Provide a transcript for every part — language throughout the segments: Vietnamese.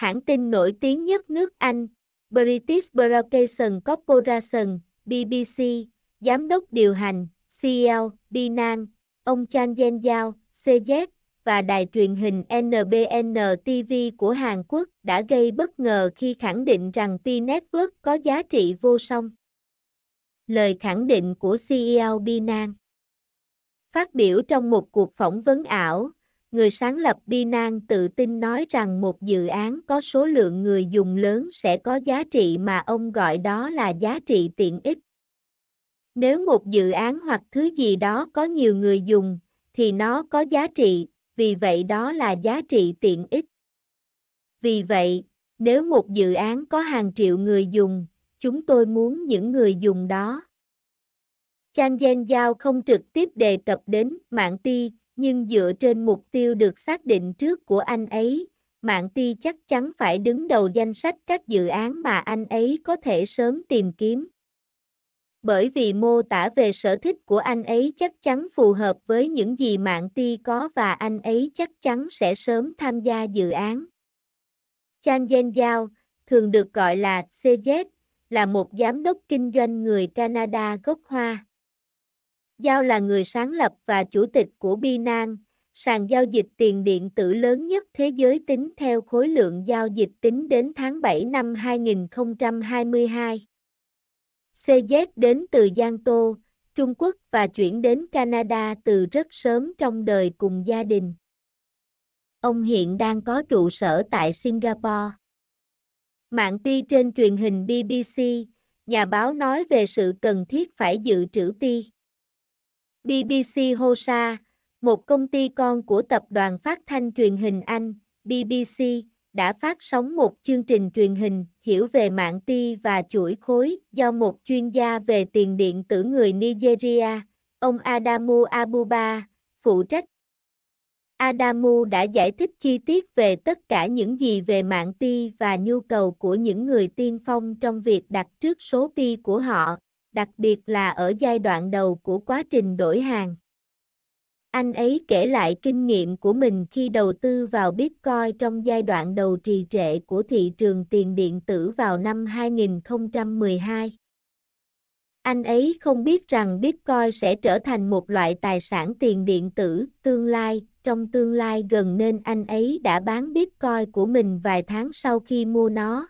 hãng tin nổi tiếng nhất nước Anh, British Broadcasting Corporation, BBC, Giám đốc điều hành, CEO Binan, ông Chan Yen Yao, CZ, và đài truyền hình NBN TV của Hàn Quốc đã gây bất ngờ khi khẳng định rằng P-Network có giá trị vô song. Lời khẳng định của CEO Binan Phát biểu trong một cuộc phỏng vấn ảo, người sáng lập Binance tự tin nói rằng một dự án có số lượng người dùng lớn sẽ có giá trị mà ông gọi đó là giá trị tiện ích. Nếu một dự án hoặc thứ gì đó có nhiều người dùng, thì nó có giá trị, vì vậy đó là giá trị tiện ích. Vì vậy, nếu một dự án có hàng triệu người dùng, chúng tôi muốn những người dùng đó. Chan Zhen Giao không trực tiếp đề cập đến mạng ti nhưng dựa trên mục tiêu được xác định trước của anh ấy, mạng ti chắc chắn phải đứng đầu danh sách các dự án mà anh ấy có thể sớm tìm kiếm. Bởi vì mô tả về sở thích của anh ấy chắc chắn phù hợp với những gì mạng ti có và anh ấy chắc chắn sẽ sớm tham gia dự án. Chan Yen Giao, thường được gọi là CZ, là một giám đốc kinh doanh người Canada gốc Hoa. Giao là người sáng lập và chủ tịch của Binance, sàn giao dịch tiền điện tử lớn nhất thế giới tính theo khối lượng giao dịch tính đến tháng 7 năm 2022. CZ đến từ Giang Tô, Trung Quốc và chuyển đến Canada từ rất sớm trong đời cùng gia đình. Ông hiện đang có trụ sở tại Singapore. Mạng ti trên truyền hình BBC, nhà báo nói về sự cần thiết phải dự trữ ti. BBC Hosa, một công ty con của tập đoàn phát thanh truyền hình Anh, BBC, đã phát sóng một chương trình truyền hình hiểu về mạng ti và chuỗi khối do một chuyên gia về tiền điện tử người Nigeria, ông Adamu Abuba, phụ trách. Adamu đã giải thích chi tiết về tất cả những gì về mạng ti và nhu cầu của những người tiên phong trong việc đặt trước số pi của họ đặc biệt là ở giai đoạn đầu của quá trình đổi hàng. Anh ấy kể lại kinh nghiệm của mình khi đầu tư vào Bitcoin trong giai đoạn đầu trì trệ của thị trường tiền điện tử vào năm 2012. Anh ấy không biết rằng Bitcoin sẽ trở thành một loại tài sản tiền điện tử tương lai, trong tương lai gần nên anh ấy đã bán Bitcoin của mình vài tháng sau khi mua nó.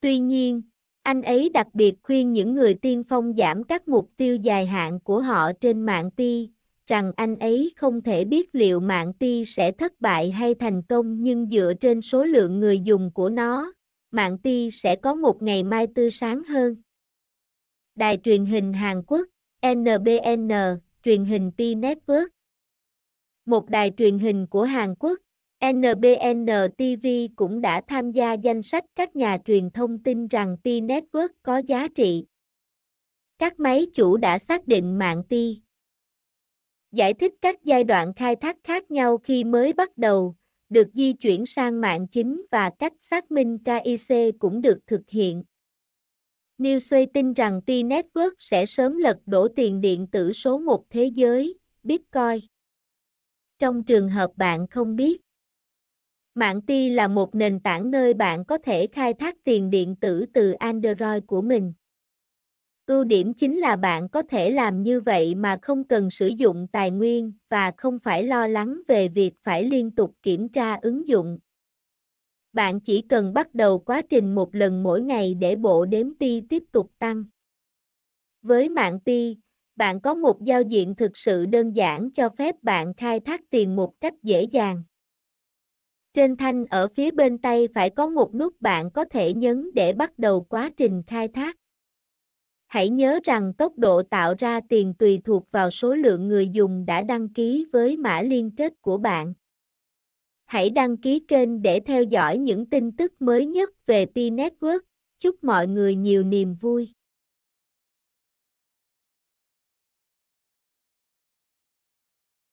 Tuy nhiên, anh ấy đặc biệt khuyên những người tiên phong giảm các mục tiêu dài hạn của họ trên mạng ti, rằng anh ấy không thể biết liệu mạng ti sẽ thất bại hay thành công nhưng dựa trên số lượng người dùng của nó, mạng ti sẽ có một ngày mai tươi sáng hơn. Đài truyền hình Hàn Quốc, NBN, truyền hình P Network. Một đài truyền hình của Hàn Quốc, NBN TV cũng đã tham gia danh sách các nhà truyền thông tin rằng Pi Network có giá trị. Các máy chủ đã xác định mạng Pi. Giải thích các giai đoạn khai thác khác nhau khi mới bắt đầu, được di chuyển sang mạng chính và cách xác minh KIC cũng được thực hiện. Newsway tin rằng Pi Network sẽ sớm lật đổ tiền điện tử số một thế giới, Bitcoin. Trong trường hợp bạn không biết, Mạng Ti là một nền tảng nơi bạn có thể khai thác tiền điện tử từ Android của mình. Ưu điểm chính là bạn có thể làm như vậy mà không cần sử dụng tài nguyên và không phải lo lắng về việc phải liên tục kiểm tra ứng dụng. Bạn chỉ cần bắt đầu quá trình một lần mỗi ngày để bộ đếm pi tiếp tục tăng. Với mạng pi, bạn có một giao diện thực sự đơn giản cho phép bạn khai thác tiền một cách dễ dàng. Trên thanh ở phía bên tay phải có một nút bạn có thể nhấn để bắt đầu quá trình khai thác. Hãy nhớ rằng tốc độ tạo ra tiền tùy thuộc vào số lượng người dùng đã đăng ký với mã liên kết của bạn. Hãy đăng ký kênh để theo dõi những tin tức mới nhất về P Network. Chúc mọi người nhiều niềm vui.